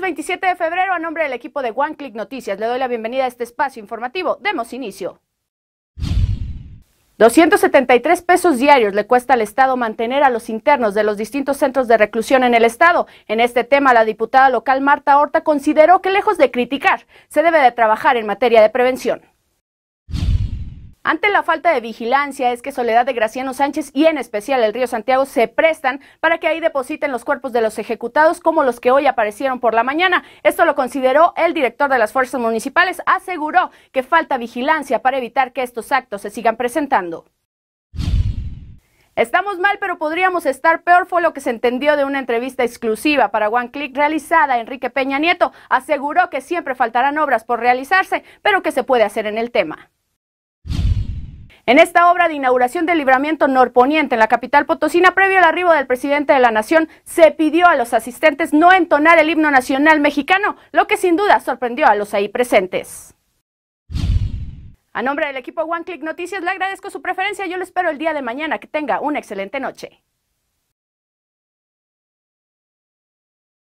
27 de febrero, a nombre del equipo de One Click Noticias, le doy la bienvenida a este espacio informativo. Demos inicio. 273 pesos diarios le cuesta al Estado mantener a los internos de los distintos centros de reclusión en el Estado. En este tema, la diputada local Marta Horta consideró que lejos de criticar, se debe de trabajar en materia de prevención. Ante la falta de vigilancia es que Soledad de Graciano Sánchez y en especial el río Santiago se prestan para que ahí depositen los cuerpos de los ejecutados como los que hoy aparecieron por la mañana. Esto lo consideró el director de las fuerzas municipales. Aseguró que falta vigilancia para evitar que estos actos se sigan presentando. Estamos mal, pero podríamos estar peor, fue lo que se entendió de una entrevista exclusiva para One Click realizada. Enrique Peña Nieto aseguró que siempre faltarán obras por realizarse, pero que se puede hacer en el tema. En esta obra de inauguración del libramiento norponiente en la capital potosina, previo al arribo del presidente de la nación, se pidió a los asistentes no entonar el himno nacional mexicano, lo que sin duda sorprendió a los ahí presentes. A nombre del equipo One Click Noticias, le agradezco su preferencia. Yo le espero el día de mañana. Que tenga una excelente noche.